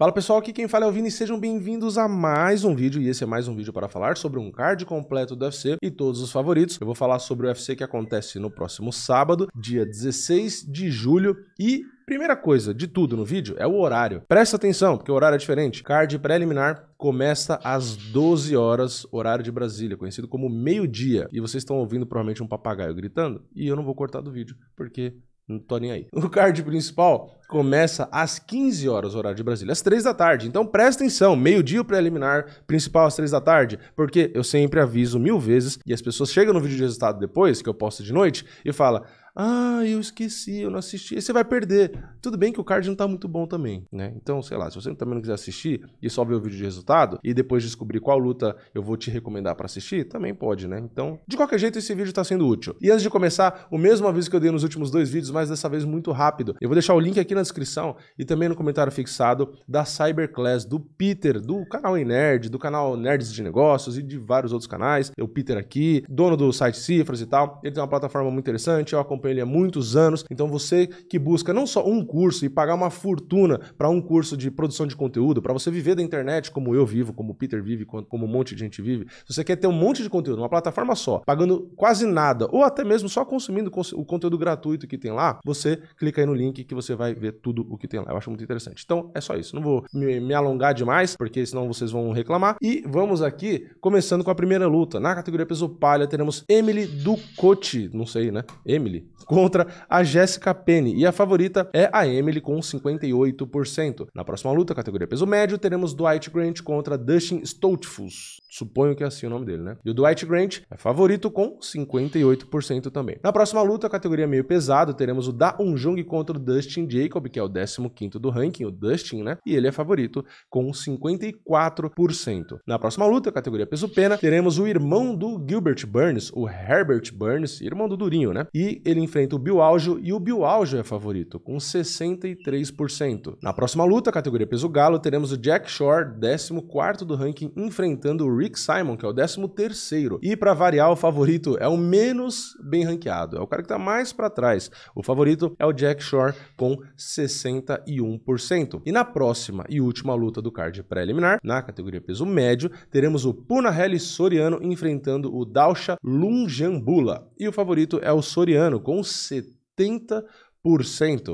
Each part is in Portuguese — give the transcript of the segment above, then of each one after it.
Fala pessoal, aqui quem fala é o Vini, sejam bem-vindos a mais um vídeo, e esse é mais um vídeo para falar sobre um card completo do UFC e todos os favoritos. Eu vou falar sobre o UFC que acontece no próximo sábado, dia 16 de julho, e Primeira coisa de tudo no vídeo é o horário. Presta atenção, porque o horário é diferente. Card preliminar começa às 12 horas, horário de Brasília, conhecido como meio-dia. E vocês estão ouvindo provavelmente um papagaio gritando, e eu não vou cortar do vídeo, porque não tô nem aí. O card principal começa às 15 horas, horário de Brasília, às 3 da tarde. Então presta atenção, meio-dia o preliminar, principal às 3 da tarde, porque eu sempre aviso mil vezes e as pessoas chegam no vídeo de resultado depois, que eu posto de noite, e fala ah, eu esqueci, eu não assisti. E você vai perder. Tudo bem que o card não tá muito bom também, né? Então, sei lá, se você também não quiser assistir e só ver o vídeo de resultado e depois descobrir qual luta eu vou te recomendar para assistir, também pode, né? Então, de qualquer jeito, esse vídeo tá sendo útil. E antes de começar, o mesmo aviso que eu dei nos últimos dois vídeos, mas dessa vez muito rápido. Eu vou deixar o link aqui na descrição e também no comentário fixado da Cyberclass, do Peter, do canal e Nerd, do canal Nerds de Negócios e de vários outros canais. Eu, é Peter aqui, dono do site Cifras e tal. Ele tem uma plataforma muito interessante, eu acompanho ele há muitos anos. Então você que busca não só um curso e pagar uma fortuna para um curso de produção de conteúdo, para você viver da internet como eu vivo, como o Peter vive, como um monte de gente vive, se você quer ter um monte de conteúdo, uma plataforma só, pagando quase nada, ou até mesmo só consumindo o conteúdo gratuito que tem lá, você clica aí no link que você vai ver tudo o que tem lá. Eu acho muito interessante. Então é só isso. Não vou me, me alongar demais, porque senão vocês vão reclamar. E vamos aqui, começando com a primeira luta. Na categoria peso palha, teremos Emily Ducote. Não sei, né? Emily, contra a Jessica Penny e a favorita é a Emily com 58%. Na próxima luta, categoria peso médio, teremos Dwight Grant contra Dustin Stoltfus. Suponho que é assim o nome dele, né? E o Dwight Grant é favorito com 58% também. Na próxima luta, categoria meio pesado, teremos o Da Unjung contra o Dustin Jacob, que é o 15º do ranking, o Dustin, né? E ele é favorito com 54%. Na próxima luta, categoria peso pena, teremos o irmão do Gilbert Burns, o Herbert Burns, irmão do Durinho, né? E ele enfrenta o Bill Aljo e o Bill Aljo é favorito, com 63%. Na próxima luta, categoria peso galo, teremos o Jack Shore, 14 do ranking, enfrentando o Rick Simon, que é o 13º. E para variar, o favorito é o menos bem ranqueado, é o cara que tá mais para trás. O favorito é o Jack Shore com 61%. E na próxima e última luta do card preliminar, na categoria peso médio, teremos o Punaheli Soriano enfrentando o Dalsha Lunjambula. E o favorito é o Soriano com com 70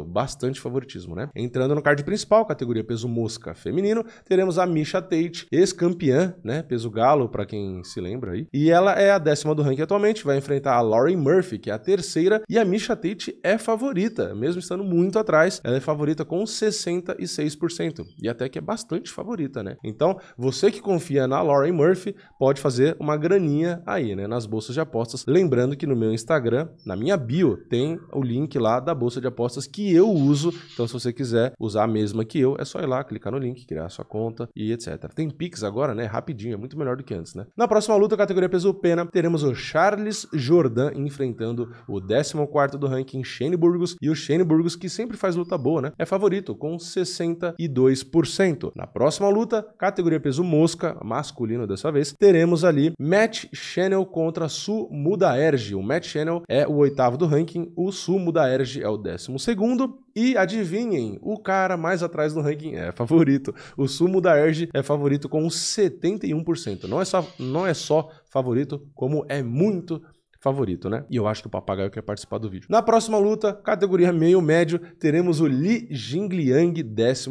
bastante favoritismo, né? Entrando no card principal, categoria peso mosca feminino, teremos a Misha Tate, ex-campeã, né? Peso galo, para quem se lembra aí. E ela é a décima do ranking atualmente, vai enfrentar a Lauren Murphy, que é a terceira, e a Misha Tate é favorita, mesmo estando muito atrás, ela é favorita com 66%, e até que é bastante favorita, né? Então, você que confia na Lauren Murphy, pode fazer uma graninha aí, né? Nas bolsas de apostas. Lembrando que no meu Instagram, na minha bio, tem o link lá da bolsa bolsa de apostas que eu uso. Então, se você quiser usar a mesma que eu, é só ir lá, clicar no link, criar sua conta e etc. Tem Pix agora, né? Rapidinho, é muito melhor do que antes, né? Na próxima luta, categoria peso pena, teremos o Charles Jordan enfrentando o 14 do ranking Shane Burgos e o Shane Burgos, que sempre faz luta boa, né? É favorito com 62%. Na próxima luta, categoria peso mosca, masculino dessa vez, teremos ali Matt Channel contra Su Mudaerge. O Matt Channel é o oitavo do ranking, o Su Mudaerge é o décimo segundo. E adivinhem, o cara mais atrás do ranking é favorito. O Sumo da Erge é favorito com 71%. Não é só, não é só favorito, como é muito favorito, né? E eu acho que o papagaio quer participar do vídeo. Na próxima luta, categoria meio médio, teremos o Li Jingliang, 14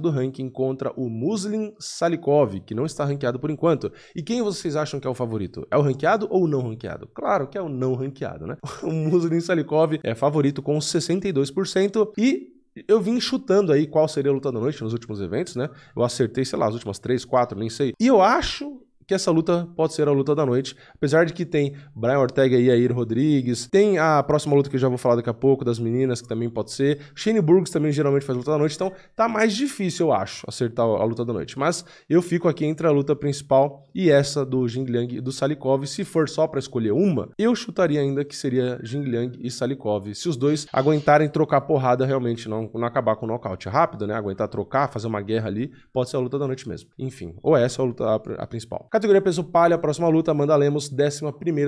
do ranking, contra o Muslim Salikov, que não está ranqueado por enquanto. E quem vocês acham que é o favorito? É o ranqueado ou o não ranqueado? Claro que é o não ranqueado, né? O Muslim Salikov é favorito com 62% e eu vim chutando aí qual seria a luta da noite nos últimos eventos, né? Eu acertei, sei lá, as últimas três, quatro, nem sei. E eu acho que essa luta pode ser a luta da noite. Apesar de que tem Brian Ortega e Ayr Rodrigues, tem a próxima luta que eu já vou falar daqui a pouco, das meninas, que também pode ser. Shane Burgos também geralmente faz luta da noite, então tá mais difícil, eu acho, acertar a luta da noite. Mas eu fico aqui entre a luta principal e essa do Jing Liang e do Salikov. Se for só para escolher uma, eu chutaria ainda que seria Jing Liang e Salikov. Se os dois aguentarem trocar porrada realmente, não, não acabar com o nocaute rápido, né? Aguentar trocar, fazer uma guerra ali, pode ser a luta da noite mesmo. Enfim, ou essa é a luta a, a principal. Categoria peso palha, próxima luta, Amanda Lemos, 11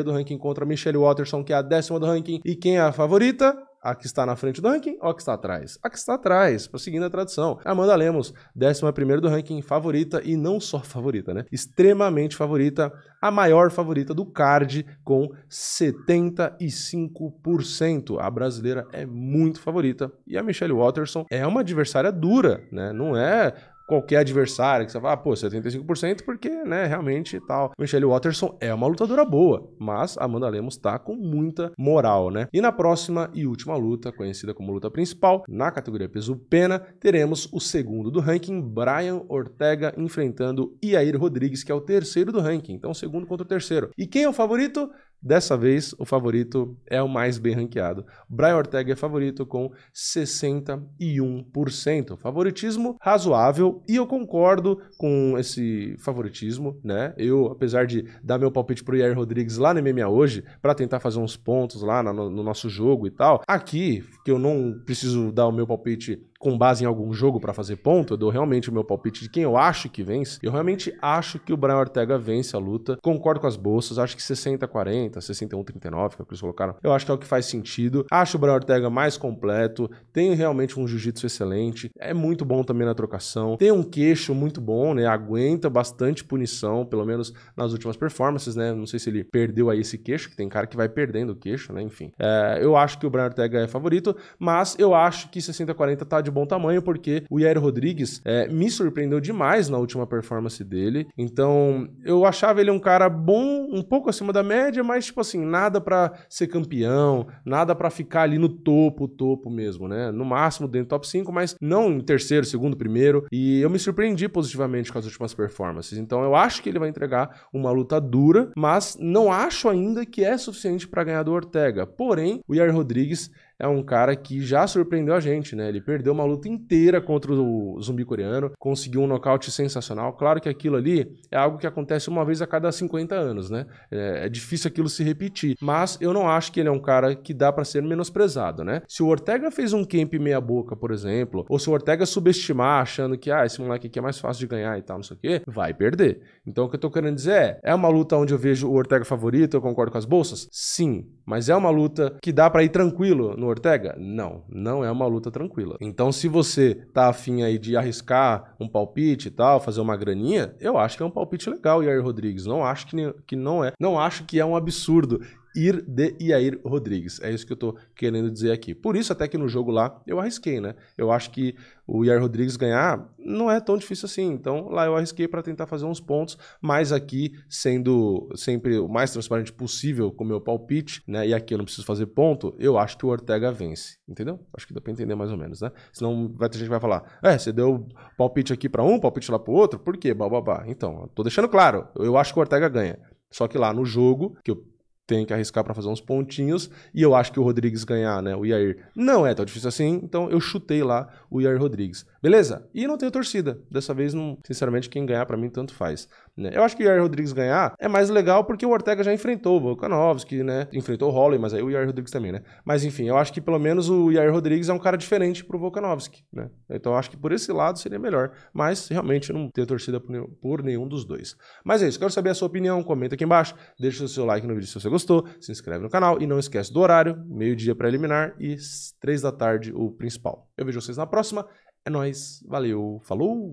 do ranking contra Michelle Watterson, que é a décima do ranking. E quem é a favorita? A que está na frente do ranking ou a que está atrás? A que está atrás, seguindo a tradição. Amanda Lemos, 11 do ranking, favorita e não só favorita, né? Extremamente favorita, a maior favorita do card com 75%. A brasileira é muito favorita e a Michelle Watterson é uma adversária dura, né? Não é qualquer adversário, que você fala, ah, pô, 75% porque, né, realmente tal. Michelle Watterson é uma lutadora boa, mas Amanda Lemos tá com muita moral, né? E na próxima e última luta, conhecida como luta principal, na categoria peso pena, teremos o segundo do ranking, Brian Ortega enfrentando Iair Rodrigues, que é o terceiro do ranking. Então, segundo contra o terceiro. E quem é o favorito? Dessa vez, o favorito é o mais bem ranqueado. Brian Ortega é favorito com 61%. Favoritismo razoável e eu concordo com esse favoritismo, né? Eu, apesar de dar meu palpite pro Yair Rodrigues lá no MMA hoje, para tentar fazer uns pontos lá no, no nosso jogo e tal, aqui, que eu não preciso dar o meu palpite com base em algum jogo para fazer ponto, eu dou realmente o meu palpite de quem eu acho que vence. Eu realmente acho que o Brian Ortega vence a luta. Concordo com as bolsas, acho que 60 40, 61 39, que é o que eles colocaram. Eu acho que é o que faz sentido. Acho o Brian Ortega mais completo, tem realmente um jiu-jitsu excelente, é muito bom também na trocação. Tem um queixo muito bom, né? Aguenta bastante punição, pelo menos nas últimas performances, né? Não sei se ele perdeu aí esse queixo, que tem cara que vai perdendo o queixo, né? Enfim. É, eu acho que o Brian Ortega é favorito, mas eu acho que 60 40 tá de bom tamanho, porque o Yair Rodrigues é, me surpreendeu demais na última performance dele. Então, eu achava ele um cara bom, um pouco acima da média, mas, tipo assim, nada para ser campeão, nada para ficar ali no topo, topo mesmo, né? No máximo dentro do top 5, mas não em terceiro, segundo, primeiro. E eu me surpreendi positivamente com as últimas performances. Então, eu acho que ele vai entregar uma luta dura, mas não acho ainda que é suficiente para ganhar do Ortega. Porém, o Yair Rodrigues é um cara que já surpreendeu a gente, né? Ele perdeu uma luta inteira contra o zumbi coreano, conseguiu um nocaute sensacional. Claro que aquilo ali é algo que acontece uma vez a cada 50 anos, né? É, é, difícil aquilo se repetir, mas eu não acho que ele é um cara que dá para ser menosprezado, né? Se o Ortega fez um camp meia boca, por exemplo, ou se o Ortega subestimar achando que ah, esse moleque aqui é mais fácil de ganhar e tal, não sei o quê, vai perder. Então o que eu tô querendo dizer é, é uma luta onde eu vejo o Ortega favorito, eu concordo com as bolsas? Sim, mas é uma luta que dá para ir tranquilo no Ortega? Não, não é uma luta tranquila. Então, se você tá afim aí de arriscar um palpite e tal, fazer uma graninha, eu acho que é um palpite legal, Yair Rodrigues. Não acho que, que não é. Não acho que é um absurdo ir de Iair Rodrigues. É isso que eu estou querendo dizer aqui. Por isso, até que no jogo lá, eu arrisquei, né? Eu acho que o Iair Rodrigues ganhar não é tão difícil assim. Então, lá eu arrisquei para tentar fazer uns pontos, mas aqui, sendo sempre o mais transparente possível com o meu palpite, né? E aqui eu não preciso fazer ponto, eu acho que o Ortega vence. Entendeu? Acho que dá para entender mais ou menos, né? Senão vai ter gente que vai falar, é, você deu palpite aqui para um, palpite lá para outro, por quê? Bababá. Então, tô deixando claro, eu acho que o Ortega ganha. Só que lá no jogo, que eu tem que arriscar para fazer uns pontinhos. E eu acho que o Rodrigues ganhar, né? O Iair não é tão difícil assim, então eu chutei lá o Iair Rodrigues. Beleza? E não tenho torcida. Dessa vez, não, sinceramente, quem ganhar para mim tanto faz. Né? Eu acho que o Jair Rodrigues ganhar é mais legal porque o Ortega já enfrentou o Volkanovski, né? Enfrentou o Holloway, mas aí o Jair Rodrigues também, né? Mas enfim, eu acho que pelo menos o Jair Rodrigues é um cara diferente pro Volkanovski, né? Então eu acho que por esse lado seria melhor. Mas realmente eu não tenho torcida por nenhum, por nenhum dos dois. Mas é isso, quero saber a sua opinião, comenta aqui embaixo, deixa o seu like no vídeo se você gostou, se inscreve no canal e não esquece do horário, meio-dia eliminar e três da tarde o principal. Eu vejo vocês na próxima. É nós, valeu, falou!